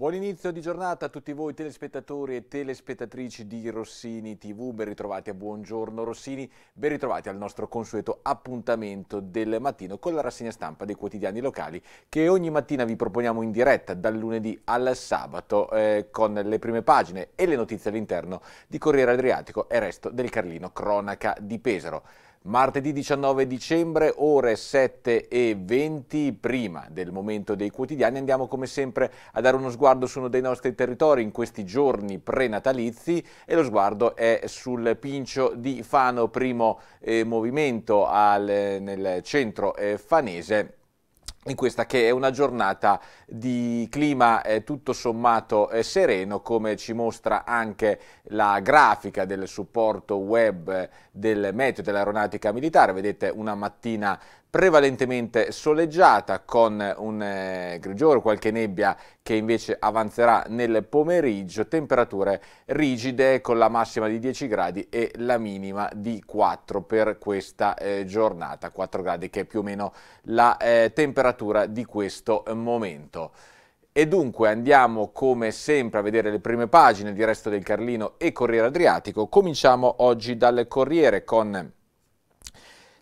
Buon inizio di giornata a tutti voi telespettatori e telespettatrici di Rossini TV, ben ritrovati a Buongiorno Rossini, ben ritrovati al nostro consueto appuntamento del mattino con la rassegna stampa dei quotidiani locali che ogni mattina vi proponiamo in diretta dal lunedì al sabato eh, con le prime pagine e le notizie all'interno di Corriere Adriatico e resto del Carlino Cronaca di Pesaro. Martedì 19 dicembre, ore 7 e 20, prima del momento dei quotidiani, andiamo come sempre a dare uno sguardo su uno dei nostri territori in questi giorni prenatalizi e lo sguardo è sul Pincio di Fano, primo eh, movimento al, nel centro eh, fanese in questa che è una giornata di clima eh, tutto sommato eh, sereno, come ci mostra anche la grafica del supporto web eh, del meteo dell'aeronautica militare. Vedete una mattina prevalentemente soleggiata con un eh, grigiore, qualche nebbia che invece avanzerà nel pomeriggio, temperature rigide con la massima di 10 gradi e la minima di 4 per questa eh, giornata, 4 gradi che è più o meno la eh, temperatura di questo momento. E dunque andiamo come sempre a vedere le prime pagine di Resto del Carlino e Corriere Adriatico. Cominciamo oggi dal Corriere con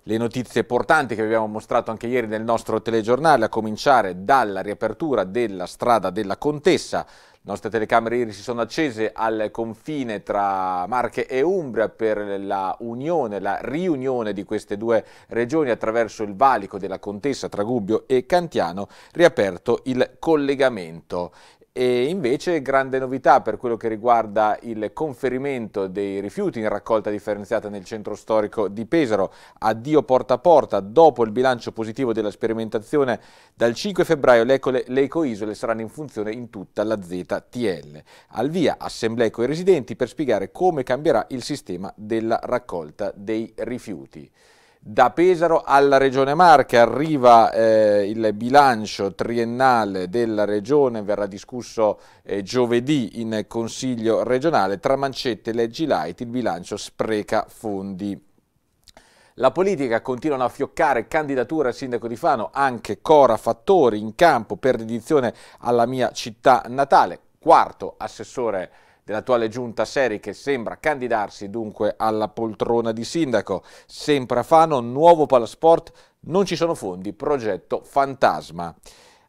le notizie portanti che vi abbiamo mostrato anche ieri nel nostro telegiornale, a cominciare dalla riapertura della strada della Contessa. Le nostre telecamere ieri si sono accese al confine tra Marche e Umbria per la unione, la riunione di queste due regioni attraverso il valico della Contessa tra Gubbio e Cantiano, riaperto il collegamento. E invece grande novità per quello che riguarda il conferimento dei rifiuti in raccolta differenziata nel centro storico di Pesaro, addio porta a porta, dopo il bilancio positivo della sperimentazione dal 5 febbraio le, ecoisole saranno in funzione in tutta la ZTL. Al via assemblea coi residenti per spiegare come cambierà il sistema della raccolta dei rifiuti. Da Pesaro alla Regione Marche arriva eh, il bilancio triennale della Regione, verrà discusso eh, giovedì in Consiglio regionale, tra mancette e leggi light il bilancio spreca fondi. La politica continuano a fioccare candidature al sindaco di Fano, anche Cora Fattori in campo per dedizione alla mia città natale, quarto assessore dell'attuale giunta Seri che sembra candidarsi dunque alla poltrona di sindaco. Sempre a Fano, nuovo palasport, non ci sono fondi, progetto fantasma.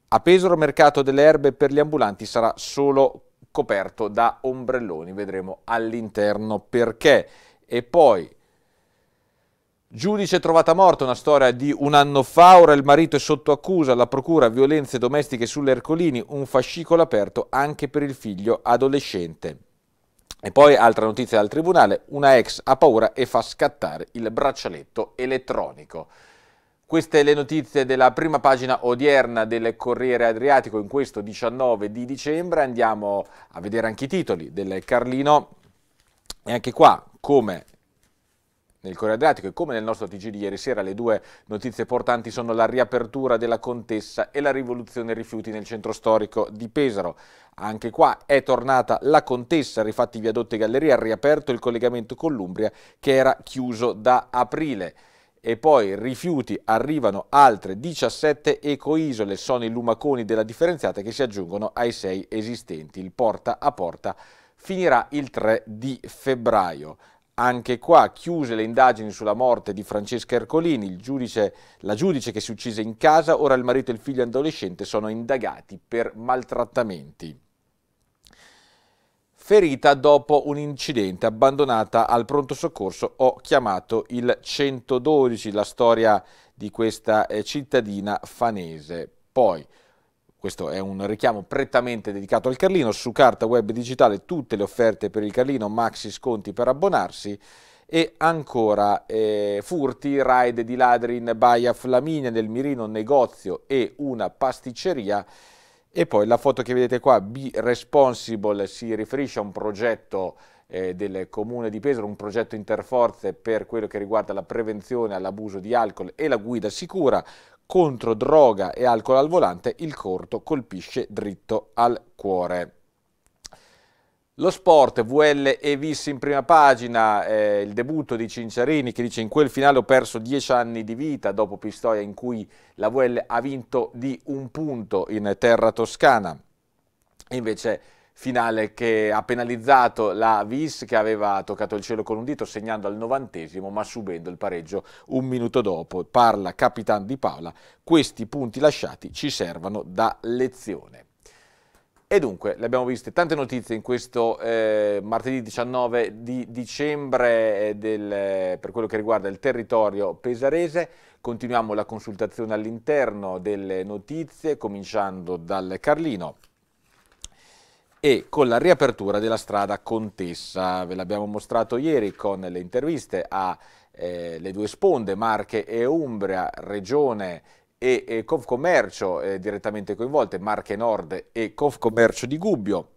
A Pesaro mercato delle erbe per gli ambulanti sarà solo coperto da ombrelloni, vedremo all'interno perché. E poi Giudice trovata morta, una storia di un anno fa, ora il marito è sotto accusa, la procura violenze domestiche sulle Ercolini, un fascicolo aperto anche per il figlio adolescente. E poi altra notizia dal tribunale, una ex ha paura e fa scattare il braccialetto elettronico. Queste le notizie della prima pagina odierna del Corriere Adriatico in questo 19 di dicembre. Andiamo a vedere anche i titoli del Carlino. E anche qua, come nel Corriere Adriatico e come nel nostro TG di ieri sera le due notizie portanti sono la riapertura della contessa e la rivoluzione rifiuti nel centro storico di Pesaro. Anche qua è tornata la contessa, rifatti viadotti e galleria, ha riaperto il collegamento con l'Umbria che era chiuso da aprile e poi rifiuti arrivano altre 17 ecoisole, sono i lumaconi della differenziata che si aggiungono ai 6 esistenti. Il porta a porta finirà il 3 di febbraio. Anche qua chiuse le indagini sulla morte di Francesca Ercolini, giudice, la giudice che si uccise in casa, ora il marito e il figlio adolescente sono indagati per maltrattamenti. Ferita dopo un incidente, abbandonata al pronto soccorso, ho chiamato il 112, la storia di questa eh, cittadina fanese. Poi, questo è un richiamo prettamente dedicato al Carlino, su carta web digitale tutte le offerte per il Carlino, maxi sconti per abbonarsi e ancora eh, furti, raid di ladri in Baia Flaminia, nel Mirino negozio e una pasticceria e poi la foto che vedete qua, Be Responsible, si riferisce a un progetto eh, del comune di Pesaro, un progetto interforze per quello che riguarda la prevenzione all'abuso di alcol e la guida sicura, contro droga e alcol al volante, il corto colpisce dritto al cuore. Lo sport, VL e Vis in prima pagina, eh, il debutto di Cinciarini che dice in quel finale ho perso dieci anni di vita dopo Pistoia in cui la VL ha vinto di un punto in terra toscana. E invece finale che ha penalizzato la Vis che aveva toccato il cielo con un dito segnando al novantesimo ma subendo il pareggio un minuto dopo. Parla Capitan Di Paola, questi punti lasciati ci servono da lezione. E dunque, le abbiamo viste tante notizie in questo eh, martedì 19 di dicembre eh, del, eh, per quello che riguarda il territorio pesarese. Continuiamo la consultazione all'interno delle notizie, cominciando dal Carlino e con la riapertura della strada Contessa. Ve l'abbiamo mostrato ieri con le interviste alle eh, due sponde, Marche e Umbria, Regione e, e Confcommercio eh, direttamente coinvolte, Marche Nord e Confcommercio di Gubbio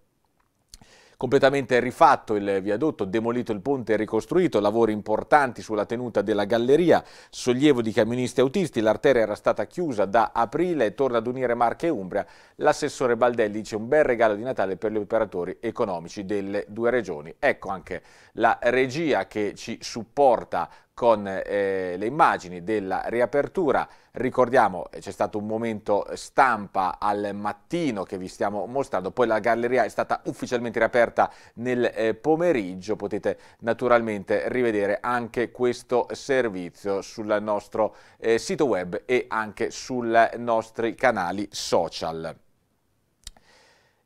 completamente rifatto il viadotto, demolito il ponte e ricostruito, lavori importanti sulla tenuta della galleria, sollievo di camionisti e autisti, l'arteria era stata chiusa da aprile e torna ad unire Marche e Umbria. L'assessore Baldelli dice un bel regalo di Natale per gli operatori economici delle due regioni. Ecco anche la regia che ci supporta con eh, le immagini della riapertura. Ricordiamo eh, c'è stato un momento stampa al mattino che vi stiamo mostrando, poi la galleria è stata ufficialmente riaperta nel eh, pomeriggio, potete naturalmente rivedere anche questo servizio sul nostro eh, sito web e anche sui nostri canali social.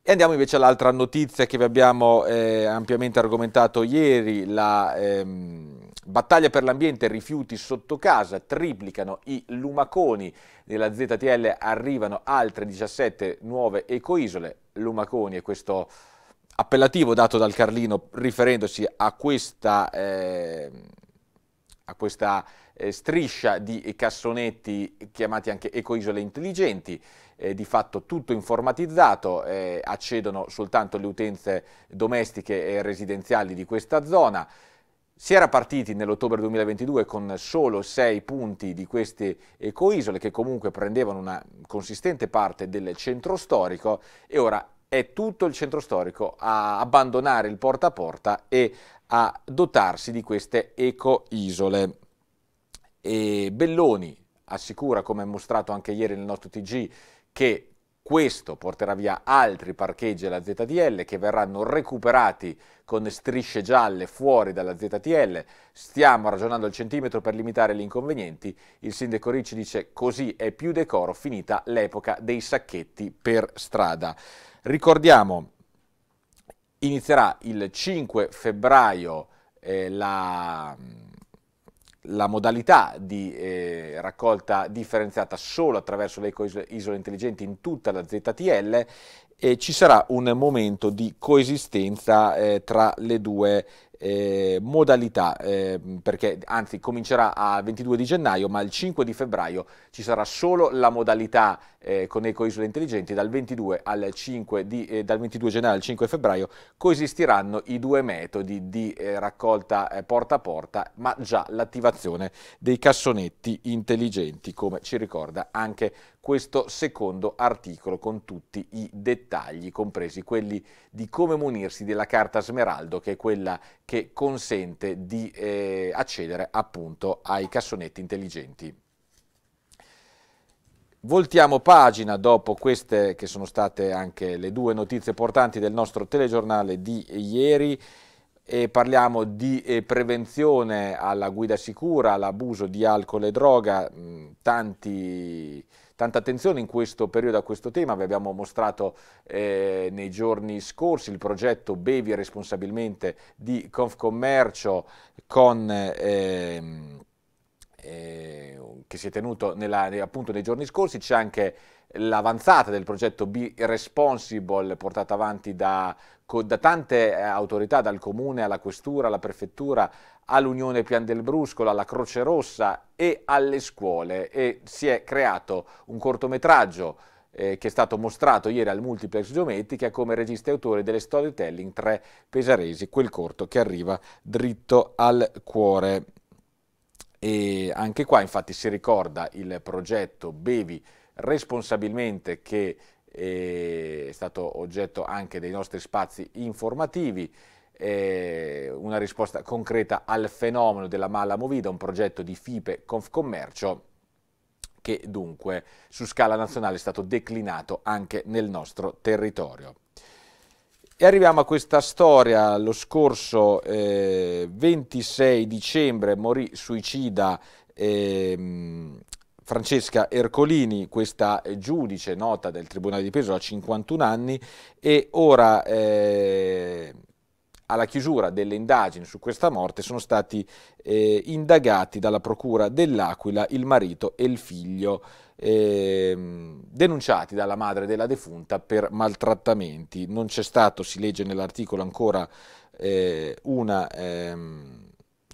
E andiamo invece all'altra notizia che vi abbiamo eh, ampiamente argomentato ieri, la ehm, battaglia per l'ambiente rifiuti sotto casa, triplicano i lumaconi, nella ZTL arrivano altre 17 nuove ecoisole, lumaconi è questo appellativo dato dal Carlino riferendosi a questa... Eh, a questa eh, striscia di cassonetti chiamati anche ecoisole intelligenti eh, di fatto tutto informatizzato, eh, accedono soltanto le utenze domestiche e residenziali di questa zona. Si era partiti nell'ottobre 2022 con solo sei punti di queste ecoisole che comunque prendevano una consistente parte del centro storico e ora è tutto il centro storico a abbandonare il porta a porta e a dotarsi di queste ecoisole. E Belloni assicura, come mostrato anche ieri nel nostro TG, che questo porterà via altri parcheggi alla ZTL che verranno recuperati con strisce gialle fuori dalla ZTL. Stiamo ragionando al centimetro per limitare gli inconvenienti. Il sindaco Ricci dice così è più decoro finita l'epoca dei sacchetti per strada. Ricordiamo, inizierà il 5 febbraio eh, la la modalità di eh, raccolta differenziata solo attraverso le ecoisole intelligenti in tutta la ZTL e ci sarà un momento di coesistenza eh, tra le due eh, modalità, eh, perché anzi comincerà a 22 di gennaio, ma il 5 di febbraio ci sarà solo la modalità eh, con ecoisole intelligenti, dal 22, al 5 di, eh, dal 22 gennaio al 5 febbraio coesistiranno i due metodi di eh, raccolta eh, porta a porta, ma già l'attivazione dei cassonetti intelligenti, come ci ricorda anche questo secondo articolo con tutti i dettagli, compresi quelli di come munirsi della carta smeraldo, che è quella che consente di eh, accedere appunto ai cassonetti intelligenti. Voltiamo pagina dopo queste che sono state anche le due notizie portanti del nostro telegiornale di ieri e parliamo di eh, prevenzione alla guida sicura, all'abuso di alcol e droga, mh, mm, tanti tanta attenzione in questo periodo a questo tema, vi abbiamo mostrato eh, nei giorni scorsi il progetto Bevi responsabilmente di Confcommercio con... Ehm, eh, che si è tenuto nella, appunto nei giorni scorsi, c'è anche l'avanzata del progetto Be Responsible portato avanti da, da, tante eh, autorità, dal comune alla questura, alla prefettura, all'Unione Pian del Bruscolo, alla Croce Rossa e alle scuole e si è creato un cortometraggio eh, che è stato mostrato ieri al Multiplex Giometti che ha come regista e autore delle storytelling tre pesaresi, quel corto che arriva dritto al cuore. E anche qua infatti si ricorda il progetto Bevi responsabilmente che eh, è stato oggetto anche dei nostri spazi informativi, eh, una risposta concreta al fenomeno della mala movida, un progetto di FIPE Confcommercio che dunque su scala nazionale è stato declinato anche nel nostro territorio. E arriviamo a questa storia, lo scorso eh, 26 dicembre morì suicida eh, Francesca Ercolini, questa eh, giudice nota del Tribunale di Peso, ha 51 anni e ora eh, alla chiusura delle indagini su questa morte sono stati eh, indagati dalla Procura dell'Aquila il marito e il figlio, eh, denunciati dalla madre della defunta per maltrattamenti. Non c'è stato, si legge nell'articolo ancora, eh, una... Ehm,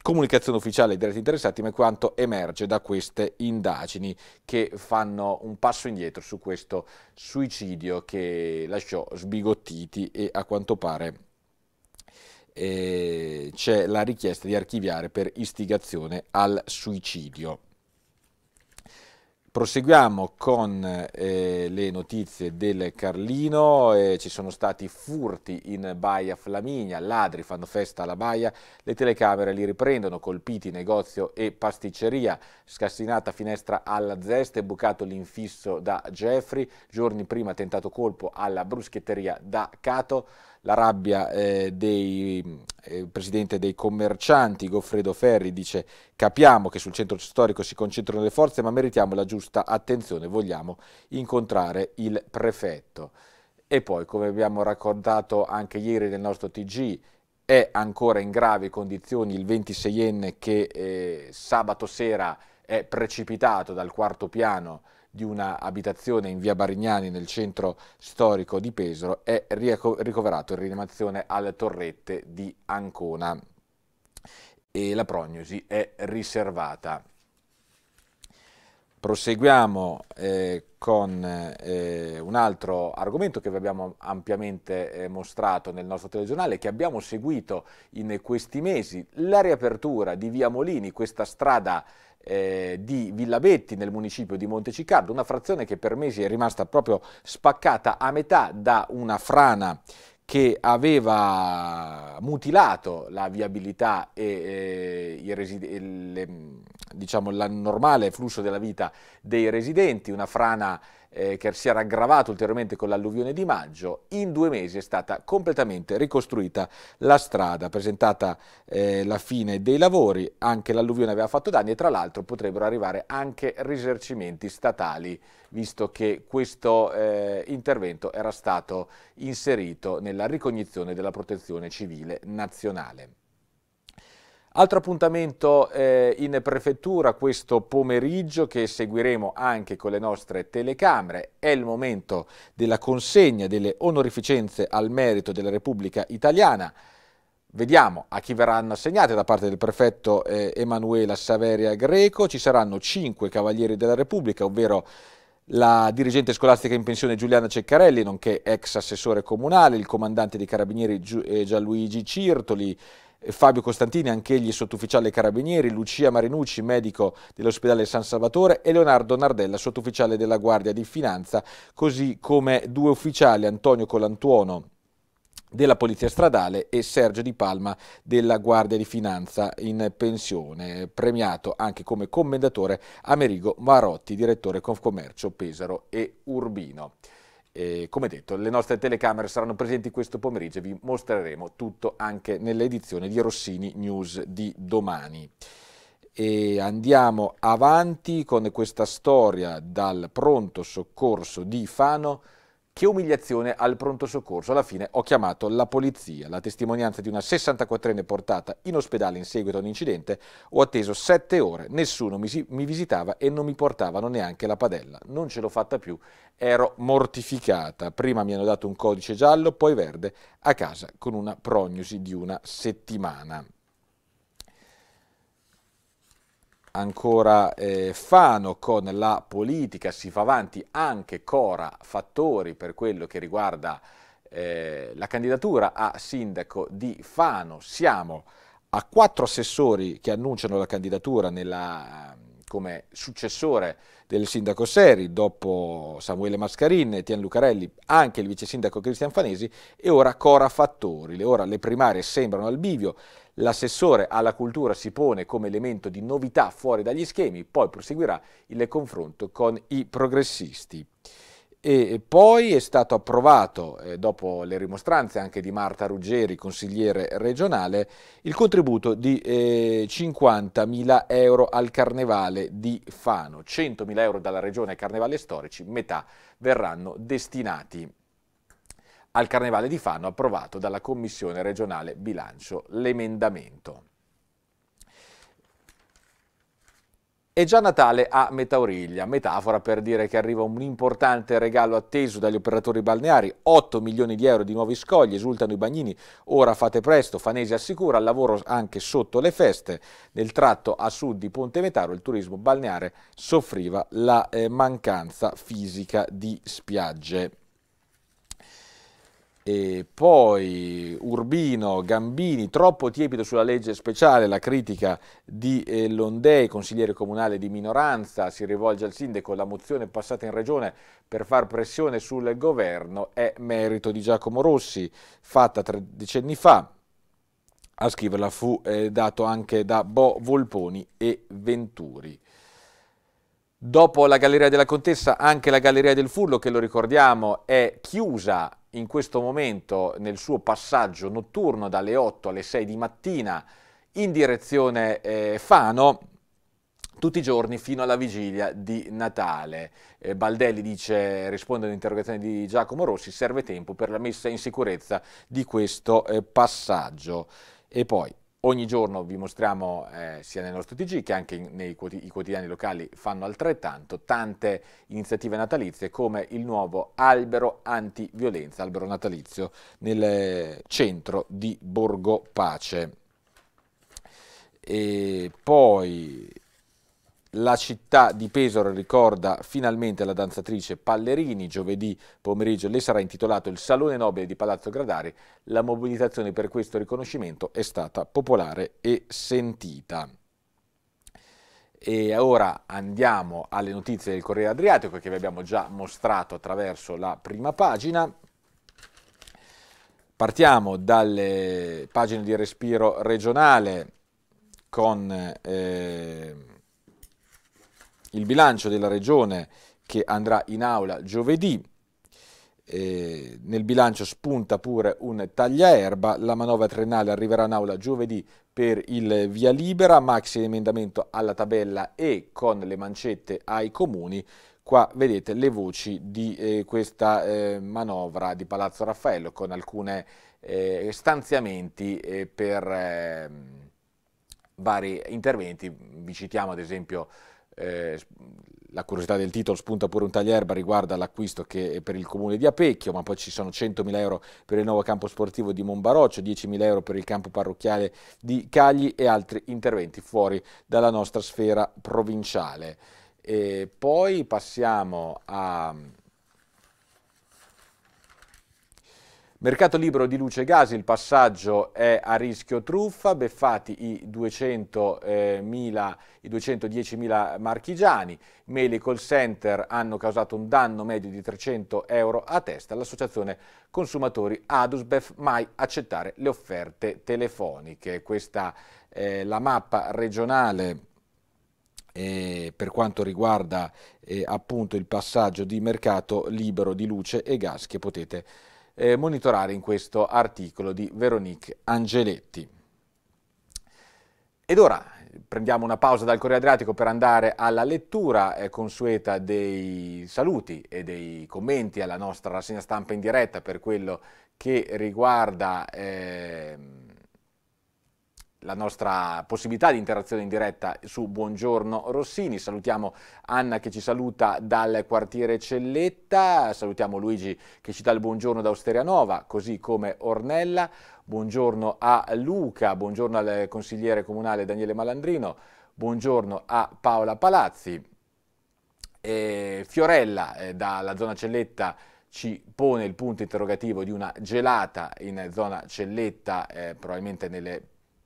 comunicazione ufficiale ai diretti interessati, ma quanto emerge da queste indagini che fanno un passo indietro su questo suicidio che lasciò sbigottiti e a quanto pare eh, c'è la richiesta di archiviare per istigazione al suicidio. Proseguiamo con eh, le notizie del Carlino, eh, ci sono stati furti in Baia Flaminia, ladri fanno festa alla Baia, le telecamere li riprendono, colpiti negozio e pasticceria, scassinata finestra alla zeste, bucato l'infisso da Jeffrey, giorni prima tentato colpo alla bruschetteria da Cato, la rabbia eh, dei eh, presidente dei commercianti Goffredo Ferri dice capiamo che sul centro storico si concentrano le forze ma meritiamo la giusta attenzione, vogliamo incontrare il prefetto. E poi come abbiamo raccontato anche ieri nel nostro TG è ancora in gravi condizioni il 26enne che eh, sabato sera è precipitato dal quarto piano di una abitazione in via Barignani nel centro storico di Pesaro è ricoverato in rianimazione al Torrette di Ancona e la prognosi è riservata. Proseguiamo eh, con eh, un altro argomento che vi abbiamo ampiamente eh, mostrato nel nostro telegiornale, che abbiamo seguito in questi mesi, la riapertura di Via Molini, questa strada eh, di Villavetti nel municipio di Monteciccardo, una frazione che per mesi è rimasta proprio spaccata a metà da una frana che aveva mutilato la viabilità e, eh, e il, diciamo, normale flusso della vita dei residenti, una frana eh, che si era aggravato ulteriormente con l'alluvione di maggio, in due mesi è stata completamente ricostruita la strada, presentata eh, la fine dei lavori, anche l'alluvione aveva fatto danni e tra l'altro potrebbero arrivare anche risarcimenti statali, visto che questo eh, intervento era stato inserito nella ricognizione della protezione civile nazionale. Altro appuntamento eh, in prefettura questo pomeriggio che seguiremo anche con le nostre telecamere. È il momento della consegna delle onorificenze al merito della Repubblica Italiana. Vediamo a chi verranno assegnate da parte del prefetto eh, Emanuela Saveria Greco. Ci saranno cinque cavalieri della Repubblica, ovvero la dirigente scolastica in pensione Giuliana Ceccarelli, nonché ex assessore comunale, il comandante dei carabinieri eh, Gianluigi Cirtoli, eh, Fabio Costantini, anch'egli sottufficiale carabinieri, Lucia Marinucci, medico dell'ospedale San Salvatore e Leonardo Nardella, sottufficiale della Guardia di Finanza, così come due ufficiali, Antonio Colantuono della Polizia Stradale e Sergio Di Palma della Guardia di Finanza in pensione, premiato anche come commendatore Amerigo Marotti, direttore Confcommercio Pesaro e Urbino. E come detto, le nostre telecamere saranno presenti questo pomeriggio e vi mostreremo tutto anche nell'edizione di Rossini News di domani. E andiamo avanti con questa storia dal pronto soccorso di Fano che umiliazione al pronto soccorso. Alla fine ho chiamato la polizia. La testimonianza di una 64enne portata in ospedale in seguito a un incidente. Ho atteso sette ore, nessuno mi, mi visitava e non mi portavano neanche la padella. Non ce l'ho fatta più, ero mortificata. Prima mi hanno dato un codice giallo, poi verde, a casa con una prognosi di una settimana. Ancora eh, Fano con la politica, si fa avanti anche Cora Fattori per quello che riguarda eh, la candidatura a sindaco di Fano. Siamo a quattro assessori che annunciano la candidatura nella, come successore del sindaco Seri, dopo Samuele Mascarin, Etienne Lucarelli, anche il vice sindaco Cristian Fanesi e ora Cora Fattori. Ora le primarie sembrano al bivio, l'assessore alla cultura si pone come elemento di novità fuori dagli schemi, poi proseguirà il confronto con i progressisti e poi è stato approvato, eh, dopo le rimostranze anche di Marta Ruggeri, consigliere regionale, il contributo di eh, 50.000 euro al Carnevale di Fano. 100.000 euro dalla regione Carnevale storici, metà verranno destinati al Carnevale di Fano approvato dalla Commissione regionale bilancio l'emendamento. È già Natale a Metauriglia, metafora per dire che arriva un importante regalo atteso dagli operatori balneari, 8 milioni di euro di nuovi scogli, esultano i bagnini, ora fate presto, Fanesi assicura il lavoro anche sotto le feste, nel tratto a sud di Ponte Metaro il turismo balneare soffriva la eh, mancanza fisica di spiagge. E poi Urbino, Gambini, troppo tiepido sulla legge speciale, la critica di eh, Londei, consigliere comunale di minoranza, si rivolge al sindaco, la mozione passata in regione per far pressione sul governo è merito di Giacomo Rossi, fatta tre decenni fa, a scriverla fu eh, dato anche da Bo Volponi e Venturi. Dopo la Galleria della Contessa, anche la Galleria del Furlo, che lo ricordiamo, è chiusa in questo momento nel suo passaggio notturno dalle 8 alle 6 di mattina in direzione eh, Fano tutti i giorni fino alla vigilia di Natale. Eh, Baldelli dice, risponde all'interrogazione di Giacomo Rossi, serve tempo per la messa in sicurezza di questo eh, passaggio. E poi Ogni giorno vi mostriamo, eh, sia nel nostro TG che anche nei quotidi quotidiani locali fanno altrettanto, tante iniziative natalizie come il nuovo albero antiviolenza, albero natalizio nel centro di Borgo Pace. E poi la città di Pesaro ricorda finalmente la danzatrice Pallerini. Giovedì pomeriggio le sarà intitolato il Salone Nobile di Palazzo Gradari. La mobilitazione per questo riconoscimento è stata popolare e sentita. E ora andiamo alle notizie del Corriere Adriatico che vi abbiamo già mostrato attraverso la prima pagina. Partiamo dalle pagine di respiro regionale con... Eh, il bilancio della Regione che andrà in aula giovedì. Eh, nel bilancio spunta pure un tagliaerba, la manovra triennale arriverà in aula giovedì per il via libera, maxi emendamento alla tabella e con le mancette ai comuni. Qua vedete le voci di eh, questa eh, manovra di Palazzo Raffaello con alcuni eh, stanziamenti eh, per ehm, vari interventi. Vi citiamo ad esempio eh, la curiosità del titolo spunta pure un taglierba riguardo all'acquisto che è per il comune di Apecchio, ma poi ci sono 100.000 euro per il nuovo campo sportivo di Monbaroccio, 10.000 euro per il campo parrocchiale di Cagli e altri interventi fuori dalla nostra sfera provinciale. E poi passiamo a Mercato libero di luce e gas, il passaggio è a rischio truffa, beffati i 200.000, eh, i 210.000 marchigiani, mele call center hanno causato un danno medio di 300 euro a testa, l'associazione consumatori Adusbef mai accettare le offerte telefoniche. Questa è eh, la mappa regionale eh, per quanto riguarda eh, appunto il passaggio di mercato libero di luce e gas che potete eh, monitorare in questo articolo di Veronique Angeletti. Ed ora prendiamo una pausa dal Corriere Adriatico per andare alla lettura eh, consueta dei saluti e dei commenti alla nostra rassegna stampa in diretta per quello che riguarda... Eh, la nostra possibilità di interazione in diretta su Buongiorno Rossini. Salutiamo Anna che ci saluta dal quartiere Celletta, salutiamo Luigi che ci dà il buongiorno da Osterianova, così come Ornella. Buongiorno a Luca, buongiorno al consigliere comunale Daniele Malandrino, buongiorno a Paola Palazzi. E Fiorella eh, dalla zona Celletta ci pone il punto interrogativo di una gelata in zona Celletta, eh, probabilmente nelle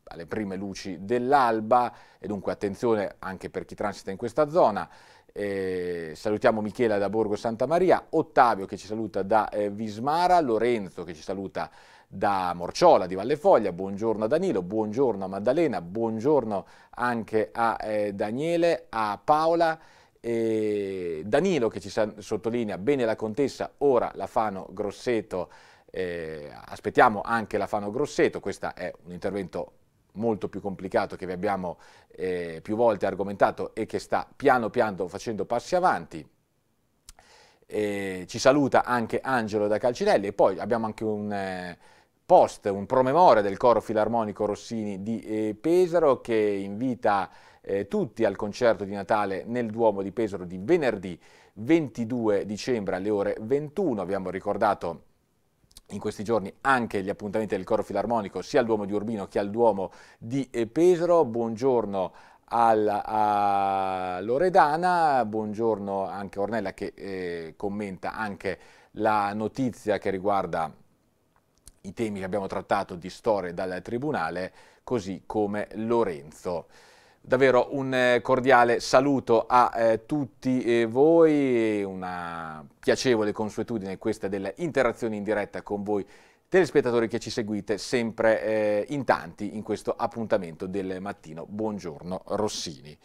alle prime luci dell'alba e dunque attenzione anche per chi transita in questa zona. Eh, salutiamo Michela da Borgo Santa Maria, Ottavio che ci saluta da eh, Vismara, Lorenzo che ci saluta da Morciola di Valle Foglia, buongiorno a Danilo, buongiorno a Maddalena, buongiorno anche a eh, Daniele, a Paola. Danilo che ci sottolinea bene la contessa, ora la Fano Grosseto, eh, aspettiamo anche la Fano Grosseto, questo è un intervento molto più complicato che vi abbiamo eh, più volte argomentato e che sta piano piano facendo passi avanti. E ci saluta anche Angelo da Calcinelli e poi abbiamo anche un eh, post, un promemoria del coro filarmonico Rossini di eh, Pesaro che invita eh, tutti al concerto di Natale nel Duomo di Pesaro di venerdì 22 dicembre alle ore 21. Abbiamo ricordato in questi giorni anche gli appuntamenti del coro filarmonico sia al Duomo di Urbino che al Duomo di eh, Pesaro. Buongiorno alla, a Loredana, buongiorno anche a Ornella che eh, commenta anche la notizia che riguarda i temi che abbiamo trattato di storie dal Tribunale, così come Lorenzo. Davvero un eh, cordiale saluto a eh, tutti eh, voi, una piacevole consuetudine questa delle interazioni in diretta con voi telespettatori che ci seguite sempre eh, in tanti in questo appuntamento del mattino. Buongiorno Rossini.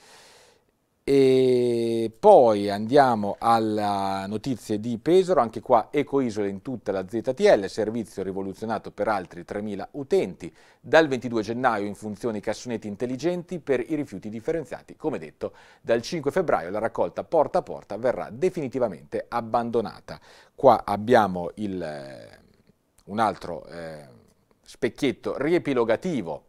E poi andiamo alla notizia di Pesaro, anche qua Ecoisole in tutta la ZTL, servizio rivoluzionato per altri 3.000 utenti, dal 22 gennaio in funzione i cassonetti intelligenti per i rifiuti differenziati. Come detto, dal 5 febbraio la raccolta porta a porta verrà definitivamente abbandonata. Qua abbiamo il, eh, un altro eh, specchietto riepilogativo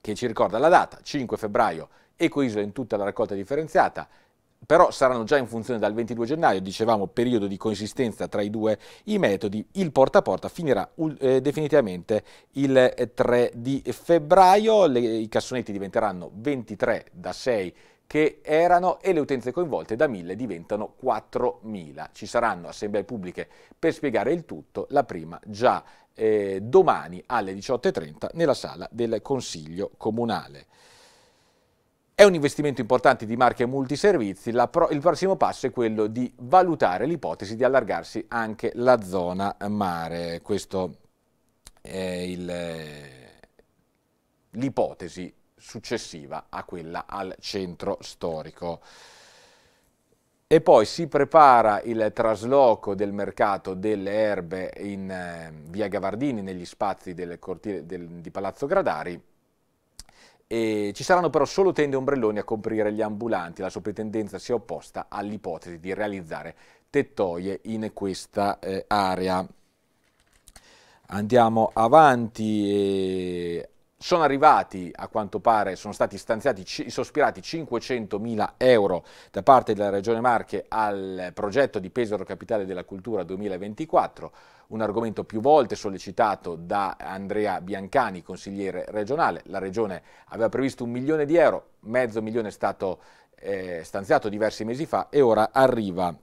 che ci ricorda la data, 5 febbraio ecoiso in tutta la raccolta differenziata, però saranno già in funzione dal 22 gennaio, dicevamo periodo di consistenza tra i due i metodi, il porta a porta finirà eh, definitivamente il 3 eh, di febbraio, Le, i cassonetti diventeranno 23 da 6 che erano e le utenze coinvolte da 1000 diventano 4000. Ci saranno assemblee pubbliche per spiegare il tutto, la prima già eh, domani alle 18.30 nella sala del Consiglio Comunale. È un investimento importante di marche multiservizi, pro, il prossimo passo è quello di valutare l'ipotesi di allargarsi anche la zona mare. Questo è l'ipotesi successiva a quella al centro storico. E poi si prepara il trasloco del mercato delle erbe in eh, via Gavardini negli spazi del cortile del, di Palazzo Gradari e ci saranno però solo tende e ombrelloni a coprire gli ambulanti. La soprintendenza si è opposta all'ipotesi di realizzare tettoie in questa eh, area. Andiamo avanti. Sono arrivati, a quanto pare, sono stati stanziati, sospirati 500.000 euro da parte della Regione Marche al progetto di Pesaro Capitale della Cultura 2024 un argomento più volte sollecitato da Andrea Biancani, consigliere regionale. La regione aveva previsto un milione di euro, mezzo milione è stato eh, stanziato diversi mesi fa e ora arriva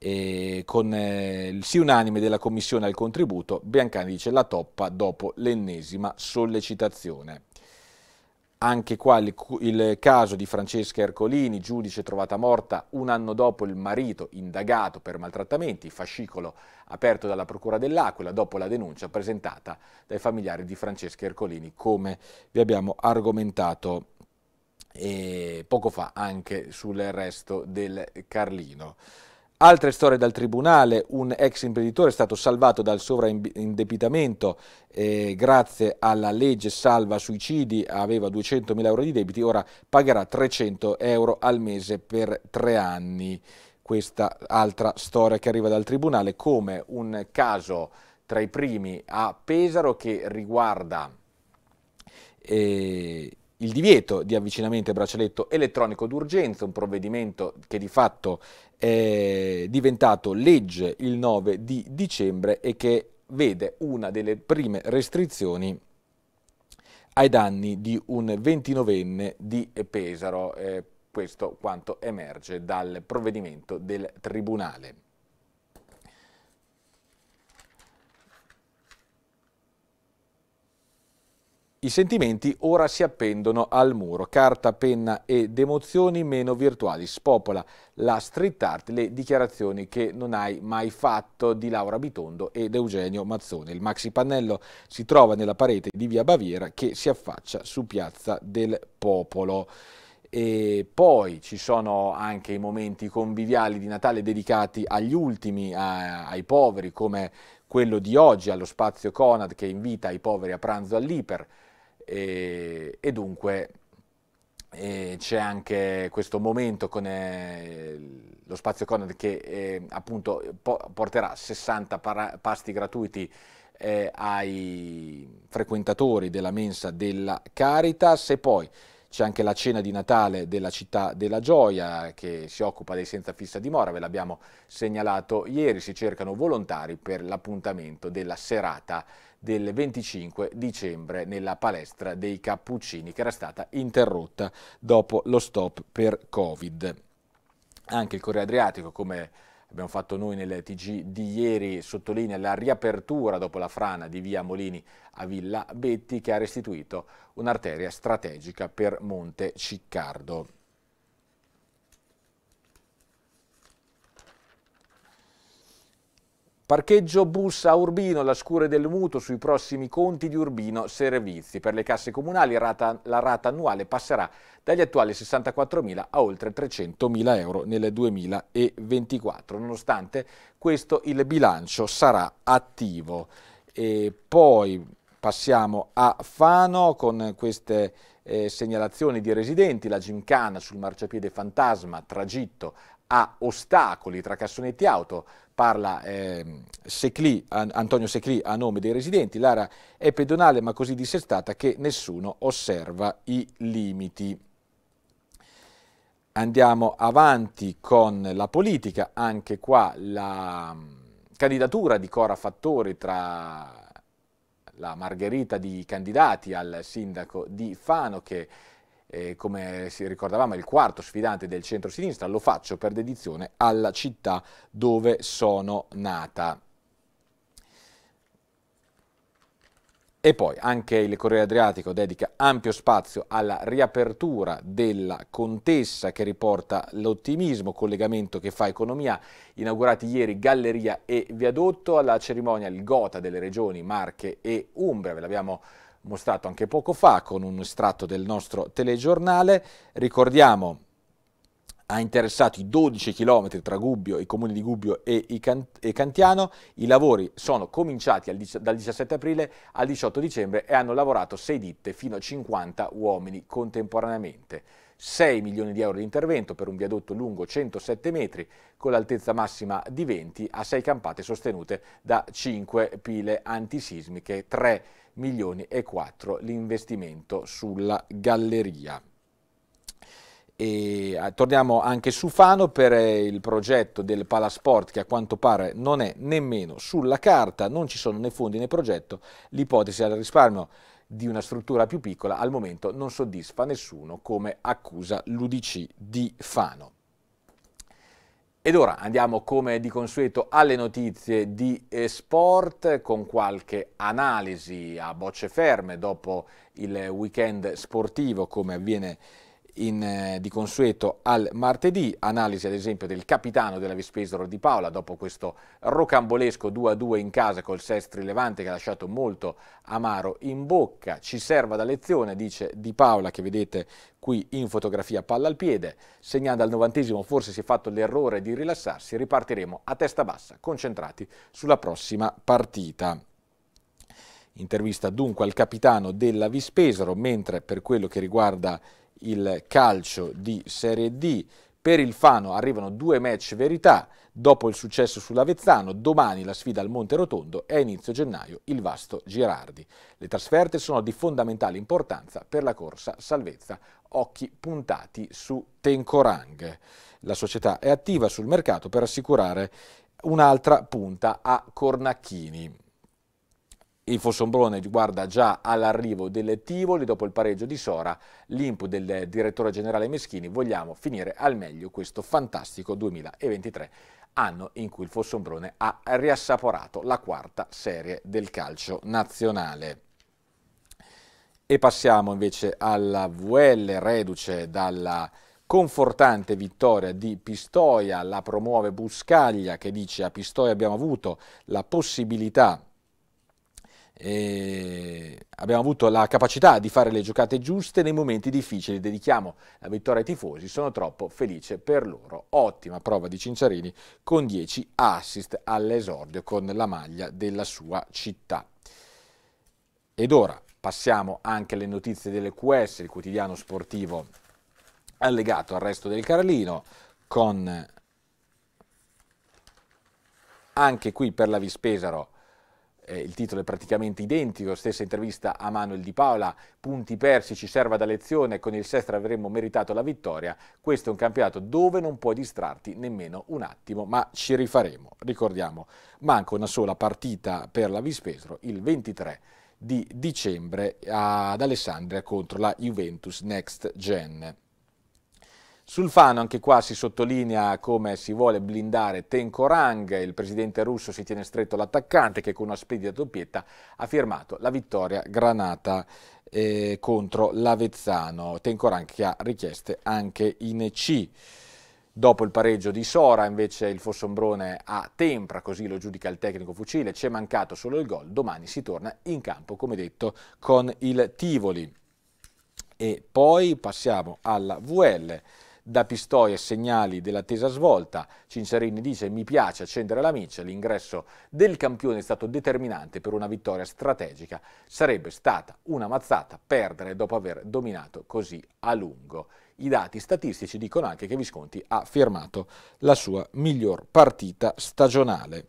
eh, con eh, il sì unanime della Commissione al contributo. Biancani dice la toppa dopo l'ennesima sollecitazione. Anche qua il, il, caso di Francesca Ercolini, giudice trovata morta un anno dopo il marito indagato per maltrattamenti, fascicolo aperto dalla Procura dell'Aquila dopo la denuncia presentata dai familiari di Francesca Ercolini, come vi abbiamo argomentato eh, poco fa anche sul resto del Carlino. Altre storie dal tribunale, un ex imprenditore è stato salvato dal sovraindebitamento eh, grazie alla legge salva suicidi, aveva 200.000 euro di debiti, ora pagherà 300 euro al mese per tre anni. Questa altra storia che arriva dal tribunale come un caso tra i primi a Pesaro che riguarda eh, il divieto di avvicinamento al braccialetto elettronico d'urgenza, un provvedimento che di fatto è diventato legge il 9 di dicembre e che vede una delle prime restrizioni ai danni di un 29enne di Pesaro. Eh, questo quanto emerge dal provvedimento del Tribunale. I sentimenti ora si appendono al muro, carta, penna ed emozioni meno virtuali. Spopola la street art, le dichiarazioni che non hai mai fatto di Laura Bitondo ed Eugenio Mazzone. Il maxi pannello si trova nella parete di via Baviera che si affaccia su Piazza del Popolo. E poi ci sono anche i momenti conviviali di Natale dedicati agli ultimi, a, ai poveri, come quello di oggi allo spazio Conad che invita i poveri a pranzo all'Iper e, e dunque c'è anche questo momento con eh, lo spazio Conad che eh, appunto po porterà 60 pasti gratuiti eh, ai frequentatori della mensa della Caritas e poi c'è anche la cena di Natale della città della gioia che si occupa dei senza fissa dimora, ve l'abbiamo segnalato ieri, si cercano volontari per l'appuntamento della serata del 25 dicembre nella palestra dei Cappuccini che era stata interrotta dopo lo stop per Covid. Anche il Corriere Adriatico, come abbiamo fatto noi nel TG di ieri, sottolinea la riapertura dopo la frana di via Molini a Villa Betti che ha restituito un'arteria strategica per Monte Ciccardo. Parcheggio bus a Urbino, la scure del mutuo sui prossimi conti di Urbino Servizi. Per le casse comunali rata, la rata annuale passerà dagli attuali 64.000 a oltre 300.000 euro nel 2024. Nonostante questo il bilancio sarà attivo. E poi passiamo a Fano con queste eh, segnalazioni di residenti, la gincana sul marciapiede fantasma, tragitto a ostacoli tra cassonetti auto, parla eh, Secli, Antonio Secli a nome dei residenti, l'area è pedonale ma così dissestata che nessuno osserva i limiti. Andiamo avanti con la politica, anche qua la mm, candidatura di Cora Fattori tra la margherita di candidati al sindaco di Fano che eh, come si ricordavamo, il quarto sfidante del centro-sinistra, lo faccio per dedizione alla città dove sono nata. E poi anche il Corriere Adriatico dedica ampio spazio alla riapertura della contessa che riporta l'ottimismo, collegamento che fa economia, inaugurati ieri Galleria e Viadotto, alla cerimonia il Gota delle regioni Marche e Umbria, ve l'abbiamo mostrato anche poco fa con un estratto del nostro telegiornale. Ricordiamo ha interessato i 12 km tra Gubbio, i comuni di Gubbio e, e Cantiano. I lavori sono cominciati dal 17 aprile al 18 dicembre e hanno lavorato 6 ditte fino a 50 uomini contemporaneamente. 6 milioni di euro di intervento per un viadotto lungo 107 metri con l'altezza massima di 20 a 6 campate sostenute da 5 pile antisismiche, 3 milioni e 4 l'investimento sulla galleria. E eh, torniamo anche su Fano per eh, il progetto del Palasport che a quanto pare non è nemmeno sulla carta, non ci sono né fondi né progetto, l'ipotesi al risparmio di una struttura più piccola al momento non soddisfa nessuno come accusa l'Udc di Fano. Ed ora andiamo come di consueto alle notizie di sport con qualche analisi a bocce ferme dopo il weekend sportivo come avviene in, eh, di consueto al martedì, analisi ad esempio del capitano della Vispesaro di Paola dopo questo rocambolesco 2-2 in casa col Sestri Levante che ha lasciato molto amaro in bocca, ci serva da lezione, dice Di Paola che vedete qui in fotografia palla al piede, segnando al novantesimo forse si è fatto l'errore di rilassarsi, ripartiremo a testa bassa, concentrati sulla prossima partita. Intervista dunque al capitano della Vispesaro, mentre per quello che riguarda il calcio di Serie D. Per il Fano arrivano due match verità, dopo il successo sull'Avezzano, domani la sfida al Monte Rotondo e a inizio gennaio il Vasto Girardi. Le trasferte sono di fondamentale importanza per la corsa salvezza, occhi puntati su Tenkorang. La società è attiva sul mercato per assicurare un'altra punta a Cornacchini. Il Fossombrone guarda già all'arrivo delle Tivoli, dopo il pareggio di Sora, l'input del direttore generale Meschini, vogliamo finire al meglio questo fantastico 2023, anno in cui il Fossombrone ha riassaporato la quarta serie del calcio nazionale. E passiamo invece alla VL reduce dalla confortante vittoria di Pistoia, la promuove Buscaglia che dice a Pistoia abbiamo avuto la possibilità e abbiamo avuto la capacità di fare le giocate giuste nei momenti difficili, dedichiamo la vittoria ai tifosi, sono troppo felice per loro. Ottima prova di Cinciarini con 10 assist all'esordio con la maglia della sua città. Ed ora passiamo anche alle notizie dell'EQS, il quotidiano sportivo allegato al resto del Carlino, con anche qui per la Vispesaro eh, il titolo è praticamente identico, stessa intervista a Manuel Di Paola, punti persi ci serva da lezione, con il Sestra avremmo meritato la vittoria, questo è un campionato dove non puoi distrarti nemmeno un attimo, ma ci rifaremo, ricordiamo, manca una sola partita per la Vispesro, il 23 di dicembre ad Alessandria contro la Juventus Next Gen. Sul Fano anche qua si sottolinea come si vuole blindare Tenkorang, il presidente russo si tiene stretto l'attaccante che con una splendida doppietta ha firmato la vittoria granata eh, contro l'Avezzano, Tenkorang che ha richieste anche in C. Dopo il pareggio di Sora invece il Fossombrone ha tempra, così lo giudica il tecnico fucile, ci è mancato solo il gol, domani si torna in campo come detto con il Tivoli. E poi passiamo alla VL da Pistoia segnali dell'attesa svolta, Cincerini dice mi piace accendere la miccia, l'ingresso del campione è stato determinante per una vittoria strategica, sarebbe stata una mazzata perdere dopo aver dominato così a lungo. I dati statistici dicono anche che Visconti ha firmato la sua miglior partita stagionale.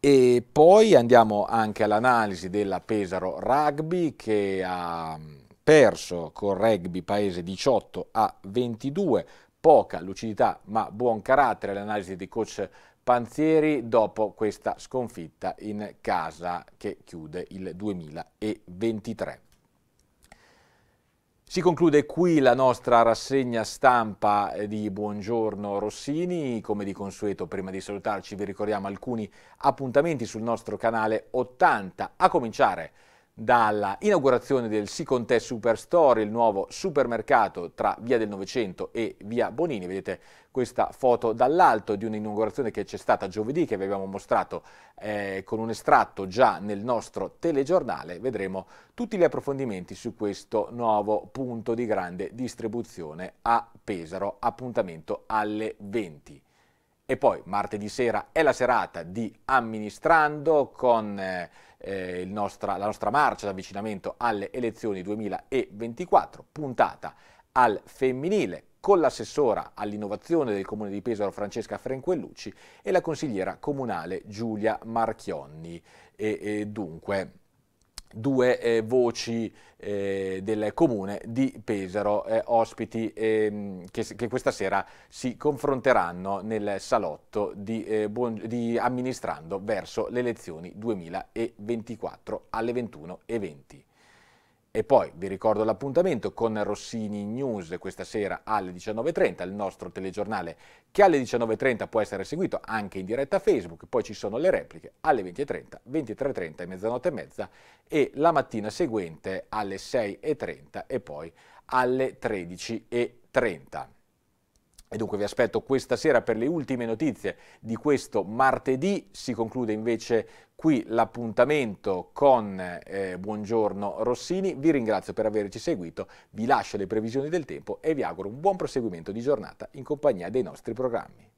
E poi andiamo anche all'analisi della Pesaro Rugby che ha perso con rugby paese 18 a 22, poca lucidità ma buon carattere l'analisi di coach Panzieri dopo questa sconfitta in casa che chiude il 2023. Si conclude qui la nostra rassegna stampa eh, di Buongiorno Rossini. Come di consueto, prima di salutarci, vi ricordiamo alcuni appuntamenti sul nostro canale 80, a cominciare dalla inaugurazione del Sicontè Superstore, il nuovo supermercato tra Via del Novecento e Via Bonini. Vedete questa foto dall'alto di un'inaugurazione che c'è stata giovedì che vi abbiamo mostrato eh, con un estratto già nel nostro telegiornale. Vedremo tutti gli approfondimenti su questo nuovo punto di grande distribuzione a Pesaro, appuntamento alle 20. E poi martedì sera è la serata di Amministrando con... Eh, eh, nostra, la nostra marcia d'avvicinamento alle elezioni 2024, puntata al femminile con l'assessora all'innovazione del Comune di Pesaro Francesca Frenquellucci e la consigliera comunale Giulia Marchionni. E, e dunque, due eh, voci eh, del comune di Pesaro, eh, ospiti ehm, che, che, questa sera si confronteranno nel salotto di, eh, buon, di Amministrando verso le elezioni 2024 alle 21.20. E poi vi ricordo l'appuntamento con Rossini News questa sera alle 19.30, il nostro telegiornale che alle 19.30 può essere seguito anche in diretta Facebook, poi ci sono le repliche alle 20.30, 23.30 e mezzanotte e mezza e la mattina seguente alle 6.30 e poi alle 13.30. E dunque vi aspetto questa sera per le ultime notizie di questo martedì. Si conclude invece qui l'appuntamento con eh, Buongiorno Rossini. Vi ringrazio per averci seguito, vi lascio le previsioni del tempo e vi auguro un buon proseguimento di giornata in compagnia dei nostri programmi.